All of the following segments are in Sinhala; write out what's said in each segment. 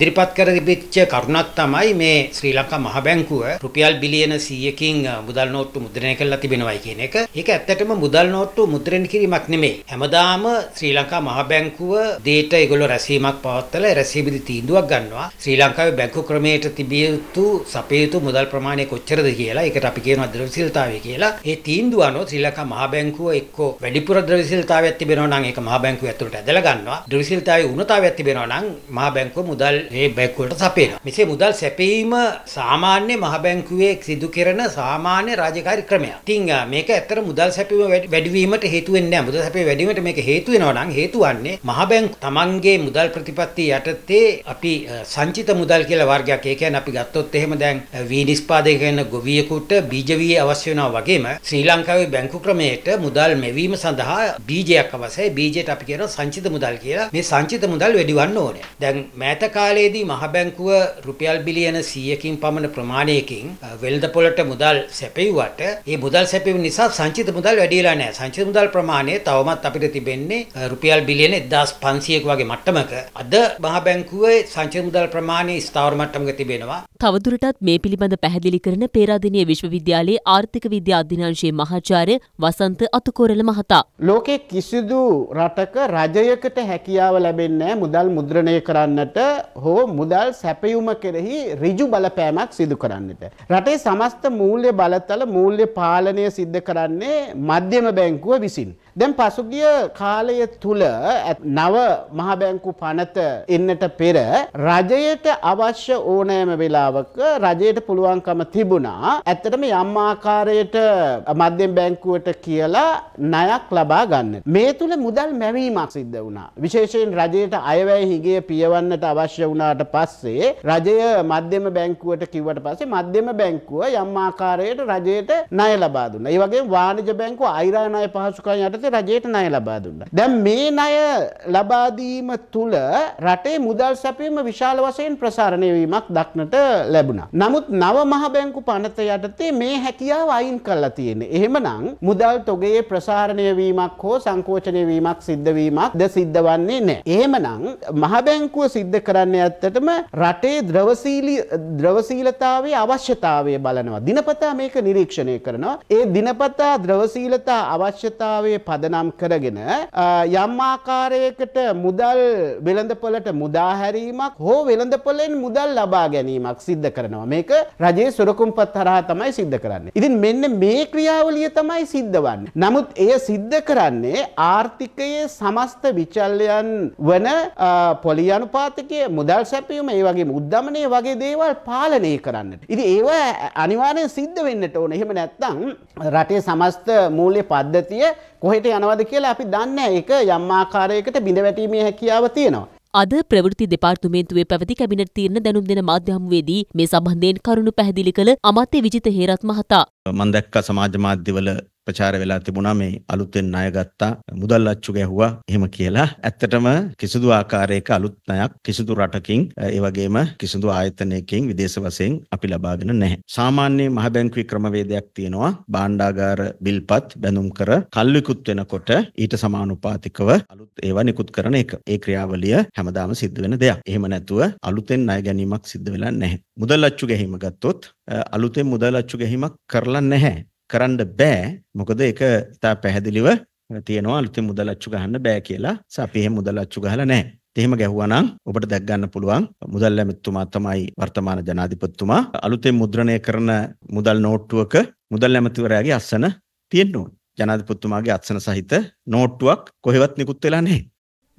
ඉදිරිපත් කර තිබිච්ච කරුණක් තමයි මේ ශ්‍රී ලංකා මහ බැංකුව රුපියල් බිලියන 100කින් uh, මුදල් නෝට්ටු මුද්‍රණය කරලා තිබෙනවයි කියන එක. ඒක ඇත්තටම මුදල් නෝට්ටු මුද්‍රණය කිරීමක් නෙමෙයි. හැමදාම ශ්‍රී ලංකා මහ බැංකුව දේට ඒගොල්ලෝ රැසීමක් පවත්වලා රැසීමේදී තීන්දුවක් ගන්නවා. ශ්‍රී ලංකාවේ බැංකු ක්‍රමයට තිබිය යුතු සපේ යුතු මුදල් ප්‍රමාණය කොච්චරද කියලා. ඒකට අපි කියනවා ද්‍රව්‍යශීලතාවය කියලා. ඒ තීන්දුව අනුව ශ්‍රී ලංකා මහ බැංකුව එක්කෝ වැඩිපුර ද්‍රව්‍යශීලතාවයක් තිබෙනවා නම් ඒක මහ බැංකුව ඇතුළට ඇදලා ගන්නවා. ද්‍රව්‍යශීලතාවයේ උණතාවයක් තිබෙනවා නම් මහ බැංකුව මුදල් ඒ බැංකුවට සපයනවා. මෙසේ මුදල් සැපීම සාමාන්‍ය මහ බැංකුවේ සිදු කරන සාමාන්‍ය රාජකාරී ක්‍රමයක්. ඉතින් මේක ඇත්තට මුදල් සැපීම වැඩිවීමට හේතු වෙන්නේ නැහැ. මුදල් සැපීම වැඩිවීමට මේක හේතු වෙනවා නම් හේතු වන්නේ මහ බැංකු තමන්ගේ මුදල් ප්‍රතිපත්ති යටතේ අපි සංචිත මුදල් කියලා වර්ගයක්. ඒ කියන්නේ අපි ගත්තොත් එහෙම දැන් වී නිෂ්පාදක වෙන ගොවියෙකුට බීජ වී අවශ්‍ය වෙනවා වගේම ශ්‍රී ලංකාවේ බැංකු ක්‍රමයට මුදල් මෙවීම සඳහා බීජයක් අවශ්‍යයි. බීජයට අපි කියනවා සංචිත මුදල් කියලා. මේ සංචිත මුදල් වැඩිවන්න ඕනේ. දැන් මෑත කාලේ කාලයේදී මහබැංකුව රුපියල් බිලියන 100කින් පමණ ප්‍රමාණයකින් වෙළඳපොළට මුදල් සැපෙව්වට ඒ මුදල් සැපෙවීම නිසා සංචිත මුදල් වැඩි වෙලා නැහැ. සංචිත මුදල් ප්‍රමාණය තවමත් අපිට තිබෙන්නේ රුපියල් බිලියන 1500ක වගේ මට්ටමක. අද මහබැංකුවේ සංචිත මුදල් ප්‍රමාණය ස්ථාවර මට්ටමක තිබෙනවා. තවදුරටත් මේ පිළිබඳ පැහැදිලි කරන පේරාදෙණිය විශ්වවිද්‍යාලයේ ආර්ථික විද්‍යා අධ්‍යනාංශයේ මහාචාර්ය වසන්ත අතුකෝරළ මහතා. ලෝකේ කිසිදු රටක රජයකට හැකියාව ලැබෙන්නේ නැහැ මුදල් මුද්‍රණය කරන්නට හෝ හෝ මුදල් සැපයුම කෙරෙහි ඍජු බලපෑමක් සිදු කරන්නට. රටේ සමස්ත මූල්‍ය බලතල මූල්‍ය පාලනය සිද්ධ කරන්නේ මධ්‍යම බැංකුව විසින්. දැන් පසුගිය කාලය තුල නව මහ බැංකු පනත එන්නට පෙර රජයට අවශ්‍ය ඕනෑම වෙලාවක රජයට පුළුවන්කම තිබුණා ඇත්තටම යම් ආකාරයට මධ්‍යම බැංකුවට කියලා ණයක් ලබා ගන්න. මේ තුල මුදල් මැවීමක් සිද්ධ වුණා. විශේෂයෙන් රජයට අයවැය හිගේ පියවන්නට අවශ්‍ය වුණාට පස්සේ රජය මධ්‍යම බැංකුවට කිව්වට පස්සේ මධ්‍යම බැංකුව යම් ආකාරයට රජයට ණය ලබා දුන්නා. ඒ වගේම වාණිජ බැංකුව අයිරා ණය පහසුකම් යට යටතේ රජයට ණය ලබා දුන්නා. දැන් මේ ණය ලබා දීම තුල රටේ මුදල් සැපීම විශාල වශයෙන් ප්‍රසාරණය වීමක් දක්නට ලැබුණා. නමුත් නව මහ බැංකු පනත යටතේ මේ හැකියාව අයින් කරලා තියෙන්නේ. එහෙමනම් මුදල් තොගයේ ප්‍රසාරණය වීමක් හෝ සංකෝචනය වීමක් සිද්ධ වීමක් ද සිද්ධ වන්නේ නැහැ. එහෙමනම් මහ බැංකුව සිද්ධ කරන්නේ ඇත්තටම රටේ ද්‍රවශීලී ද්‍රවශීලතාවයේ අවශ්‍යතාවය බලනවා. දිනපතා මේක නිරීක්ෂණය කරනවා. ඒ දිනපතා ද්‍රවශීලතා අවශ්‍යතාවයේ පදනම් කරගෙන යම් ආකාරයකට මුදල් වෙළඳපොලට මුදා හැරීමක් හෝ වෙළඳපොලෙන් මුදල් ලබා ගැනීමක් සිද්ධ කරනවා. මේක රජයේ සොරකුම්පත් හරහා තමයි සිද්ධ කරන්නේ. ඉතින් මෙන්න මේ ක්‍රියාවලිය තමයි සිද්ධ වන්නේ. නමුත් එය සිද්ධ කරන්නේ ආර්ථිකයේ සමස්ත විචල්යන් වන පොලි අනුපාතිකයේ මුදල් සැපයීම ඒ වගේ උද්ධමනය වගේ දේවල් පාලනය කරන්නට. ඉතින් ඒවා අනිවාර්යෙන් සිද්ධ වෙන්නට ඕන. එහෙම නැත්නම් රටේ සමස්ත මූල්‍ය පද්ධතිය කොහෙ තත්වයට යනවද කියලා අපි දන්න එක යම් ආකාරයකට බිඳවැටීමේ හැකියාව තියෙනවා. අද ප්‍රවෘති දෙපාර්තමේන්තුවේ පැවති කැබිනට් තීරණ දැනුම් දෙන මාධ්‍යහමුවේදී මේ සම්බන්ධයෙන් කරුණු පැහැදිලි කළ අමාත්‍ය විජිත හේරත් මහතා. මම දැක්කා සමාජ මාධ්‍යවල ප්‍රචාර වෙලා තිබුණා මේ අලුතෙන් ණය ගත්තා මුදල් අච්චු ගැහුවා එහෙම කියලා. ඇත්තටම කිසිදු ආකාරයක අලුත් ණයක් කිසිදු රටකින් ඒ වගේම කිසිදු ආයතනයකින් විදේශ වශයෙන් අපි ලබාගෙන නැහැ. සාමාන්‍ය මහ බැංකුවේ ක්‍රමවේදයක් තියෙනවා භාණ්ඩාගාර බිල්පත් බැඳුම් කර කල්විකුත් වෙනකොට ඊට සමානුපාතිකව අලුත් ඒවා නිකුත් කරන එක. ඒ ක්‍රියාවලිය හැමදාම සිද්ධ වෙන දෙයක්. එහෙම නැතුව අලුතෙන් ණය ගැනීමක් සිද්ධ වෙලා නැහැ. මුදල් අච්චු ගැහිම ගත්තොත් අලුතෙන් මුදල් අච්චු ගැහිමක් කරලා නැහැ. කරන්න බෑ මොකද ඒක ඉතා පැහැදිලිව තියෙනවා අලුතින් මුදලච්චු ගහන්න බෑ කියලා. ඒ අපි එහෙම මුදලච්චු ගහලා නැහැ. එහෙම ගැහුවා නම් ඔබට දැක් ගන්න පුළුවන් මුදල් ඇමතිතුමා තමයි වර්තමාන ජනාධිපතිතුමා අලුතෙන් මුද්‍රණය කරන මුදල් නෝට්ටුවක මුදල් ඇමතිවරයාගේ අස්සන තියෙන්න ඕනේ. ජනාධිපතිතුමාගේ අත්සන සහිත නෝට්ටුවක් කොහෙවත් නිකුත් වෙලා නැහැ.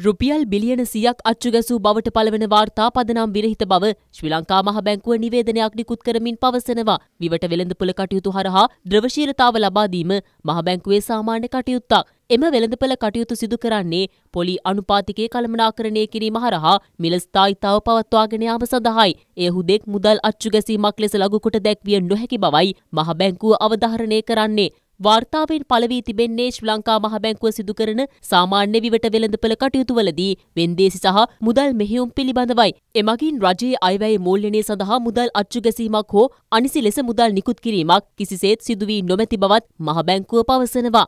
රුපියල් බිලියන සියක් අච්චුගැසූ බවට පලවන වාර්තා පදනම් විරහිත බව ශ්‍රී ලංකා මහ බැංකුව නිවේදනයක් නිකුත් කරමින් පවසනවා. විවට වෙළඳපොළ කටයුතු හරහා ද්‍රවශීලතාව ලබාදීම මහ බැංකුවේ සාමාන්‍ය කටයුත්තක්. එම වෙළඳපළ කටයුතු සිදු කරන්නේ පොලි අනුපාතිකයේ කළමනාකරණය කිරීම හරහා මිල ස්ථායිතාව පවත්වාගෙන යාම සඳහායි. එය හුදෙක් මුදල් අච්චු ගැසීමක් ලෙස ලඝුකොට දැක්විය නොහැකි බවයි මහ බැංකුව අවධාරණය කරන්නේ. වාර්තාවෙන් පළවී තිබෙන්නේ ශ්‍රී ලංකා මහ බැංකුව සිදු කරන සාමාන්‍ය විවට වෙළඳපොළ කටයුතුවලදී වෙන්දේසි සහ මුදල් මෙහෙයුම් පිළිබඳවයි. එමගින් රජයේ අයවැය මූල්‍යනය සඳහා මුදල් අච්චුගැසීමක් හෝ අනිසි ලෙස මුදල් නිකුත් කිරීමක් කිසිසේත් සිදුවී නොමැති බවත් මහ බැංකුව පවසනවා.